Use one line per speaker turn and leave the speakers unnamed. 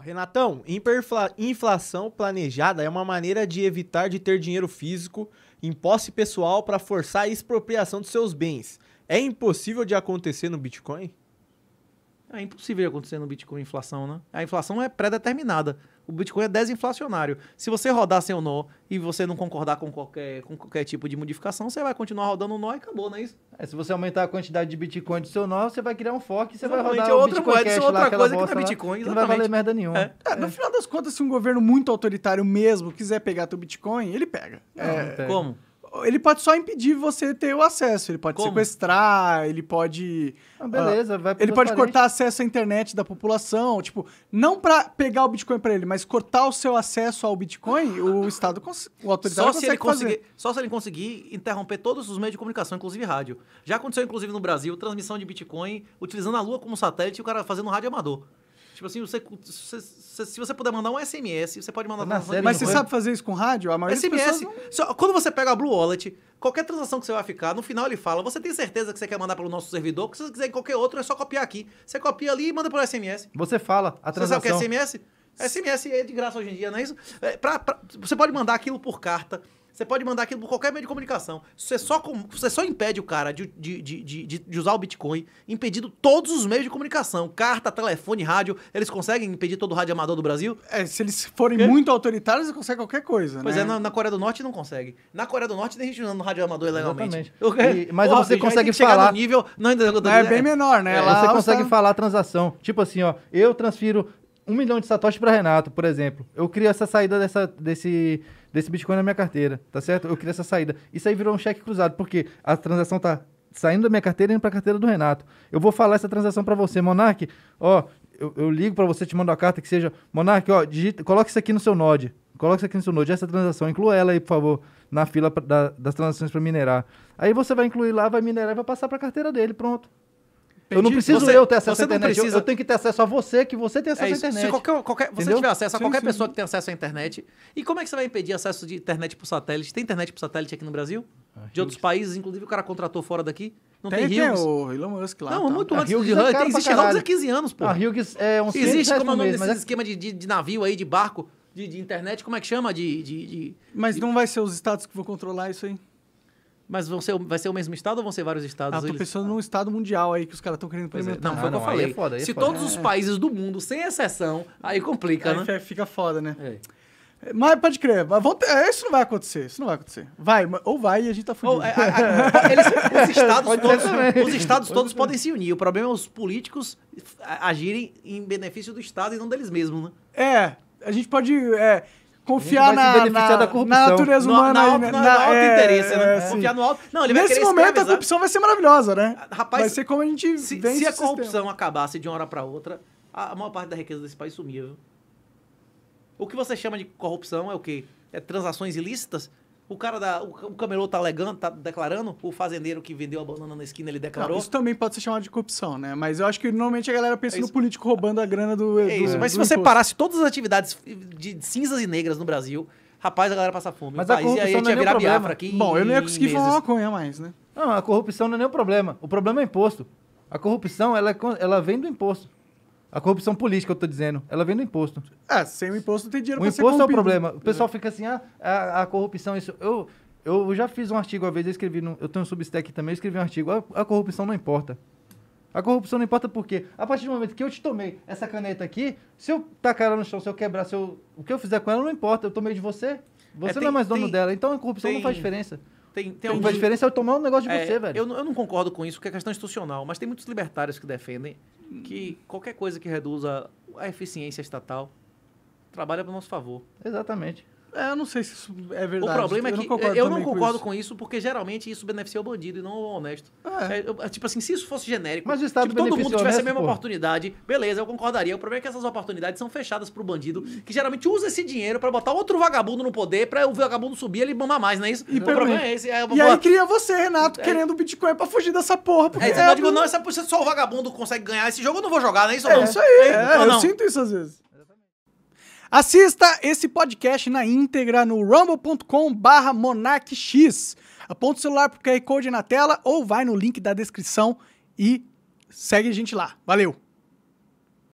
Renatão, inflação planejada é uma maneira de evitar de ter dinheiro físico em posse pessoal para forçar a expropriação dos seus bens. É impossível de acontecer no Bitcoin? É impossível de acontecer no Bitcoin inflação, né? A inflação é pré-determinada o Bitcoin é desinflacionário. Se você rodar sem o nó e você não concordar
com qualquer, com qualquer tipo de modificação, você vai continuar rodando o nó e acabou, não é isso? É, se você aumentar a quantidade de Bitcoin do seu nó, você vai criar um fork e você exatamente. vai rodar é o Bitcoin coisa, é Cash, outra lá, coisa que não é Bitcoin, lá, que não vai valer merda
nenhuma. É. É, no é. final das contas, se um governo muito autoritário mesmo quiser pegar teu Bitcoin, ele pega. Não, não como? ele pode só impedir você ter o acesso. Ele pode Como? sequestrar, ele pode. Ah, beleza, vai ah, Ele pode cortar acesso à internet da população. Tipo, não para pegar o Bitcoin para ele, mas cortar o seu acesso ao Bitcoin, o Estado, o autorizado só se ele conseguir,
fazer. Só se ele conseguir interromper todos os meios de comunicação, inclusive rádio. Já aconteceu, inclusive, no Brasil, transmissão de Bitcoin utilizando a Lua como satélite e o cara fazendo rádio amador. Tipo assim, você, se, se, se você puder mandar um SMS, você pode mandar... É na série, mas você sabe
fazer isso com rádio? A maioria SMS. Não...
Só, quando você pega a Blue Wallet, qualquer transação que você vai ficar, no final ele fala, você tem certeza que você quer mandar pelo nosso
servidor? Porque se você quiser
em qualquer outro, é só copiar aqui. Você copia ali e manda pelo SMS.
Você fala a transação. Você sabe o que
é SMS? SMS é de graça hoje em dia, não é isso? É, pra, pra, você pode mandar aquilo por carta. Você pode mandar aquilo por qualquer meio de comunicação. Você só, você só impede o cara de, de, de, de, usar o Bitcoin impedindo todos os meios de comunicação. Carta, telefone, rádio. Eles conseguem impedir todo o rádio amador do Brasil? É, se eles forem muito autoritários, eles conseguem qualquer coisa, pois né? Pois é, na, na, Coreia do Norte não consegue. Na Coreia do Norte tem gente usando rádio amador ilegalmente. Exatamente. E, mas Porra, você consegue falar... nível... Não, ainda,
é, é bem menor, né? É, você consegue tá- falar a transação. Tipo assim, ó, eu transfiro um milhão de satoshi para Renato, por exemplo. Eu crio essa saída dessa, desse, desse Bitcoin na minha carteira, tá certo? Eu crio essa saída. Isso aí virou um cheque cruzado, porque a transação tá saindo da minha carteira e indo para a carteira do Renato. Eu vou falar essa transação para você, Monark. Ó, eu, eu ligo para você, te mando a carta que seja, Monark, ó, digita, coloca isso aqui no seu Node. Coloca isso aqui no seu Node, essa transação, inclua ela aí, por favor, na fila pra, da, das transações para minerar. Aí você vai incluir lá, vai minerar e vai passar para a carteira dele, pronto
eu não preciso você, eu ter acesso à internet. Precisa... Eu, eu,
tenho que ter acesso a você, que você tem acesso é à internet. Se qualquer, qualquer, você Entendeu? tiver acesso a sim, qualquer sim. pessoa
que tem acesso à internet. E como é que você vai impedir acesso de internet por satélite? Tem internet por satélite aqui no Brasil? Ah, de outros países, inclusive o cara contratou fora daqui. Não tem, tem Hughes. Tem o Elon Musk lá. Não, tá. muito antes de Janeiro. É existe Hughes há 15 anos, pô. A Hughes é um Existe, como é o nome desse é esquema de navio aí, de barco, de internet, como é que chama? De...
Mas não vai ser os estados
que vão controlar isso aí? Mas vão ser, vai ser o mesmo estado ou vão ser vários estados? Ah, tô eles... pensando
num estado mundial aí que os caras estão querendo é. implementar. Não, foi o ah, que eu é falei. É foda, Se foda. todos os é. países do mundo, sem exceção, aí complica, aí né? Fica foda, né? É. Mas pode crer, mas vão ter, isso não vai acontecer, isso não vai
acontecer. Vai, ou vai e a gente tá fudido. Ou, a, a, eles, os estados, todos, os estados todos podem se unir, o problema é os políticos agirem em benefício do estado e não deles mesmos, né? É, a gente pode... É, confiar na, na, na, natureza no, humana.
na, né? na, na alto é, interesse, né? É, confiar no alto. Não, ele Nesse vai momento a corrupção vai ser maravilhosa, né? Rapaz, vai
ser como a gente Se, se a corrupção sistema. acabasse de uma hora para outra, a, maior parte da riqueza desse país sumia. O que você chama de corrupção é o quê? É transações ilícitas? O cara da. O camelô tá alegando, tá declarando. O fazendeiro que vendeu a banana na esquina, ele declarou. Não, isso também
pode ser chamado de corrupção, né? Mas eu acho que normalmente a galera pensa é no político roubando a grana do. É isso, do, mas do se imposto. você parasse
todas as atividades de cinzas e negras no Brasil, rapaz, a galera passa fome. Mas o a país, corrupção aí, não é virar Biafra aqui. Bom, eu não ia conseguir falar
maconha mais, né? Não, a corrupção não é nem o problema. O problema é o imposto. A corrupção, ela, é ela vem do imposto. A corrupção política, eu tô dizendo. Ela vem do imposto. É, sem o imposto não tem dinheiro para pra ser O imposto é o problema. O pessoal é. fica assim, ah, a, a corrupção, isso... Eu, eu já fiz um artigo uma vez, eu escrevi, no, eu tenho um substack também, eu escrevi um artigo, a, a, corrupção não importa. A corrupção não importa porque A partir do momento que eu te tomei essa caneta aqui, se eu tacar ela no chão, se eu quebrar, se eu, o que eu fizer com ela não importa, eu tomei de você. Você é, tem, não é mais dono tem, dela, então a corrupção tem, não faz diferença. Tem, tem alguns... A diferença é eu tomar um negócio de é, você, velho. Eu,
eu, não concordo com isso, porque é questão institucional, mas tem muitos libertários que defendem que qualquer coisa que reduza a eficiência estatal trabalha para o nosso favor.
Exatamente. É, eu não sei se isso é verdade. O problema eu é que não eu não é, concordo
com isso. com isso. porque geralmente isso beneficia o bandido e não o honesto. É. É, é tipo assim, se isso fosse genérico, se tipo, todo mundo tivesse a mesma pô. oportunidade, beleza, eu concordaria. O problema é que essas oportunidades são fechadas pro bandido, que geralmente usa esse dinheiro para botar outro vagabundo no poder, para o vagabundo subir ele bamba mais, não é isso? E o problema é esse. É, e aí cria você, Renato, é. querendo o Bitcoin pra fugir dessa porra. Porque é, eu digo, não, essa, só o vagabundo consegue ganhar esse jogo, eu não vou jogar, não é isso? É, isso aí. eu sinto
isso às vezes. Assista esse podcast na íntegra no rumble.com barra monarchx. Aponta o celular pro QR Code na tela ou vai no link da descrição e segue a gente lá. Valeu!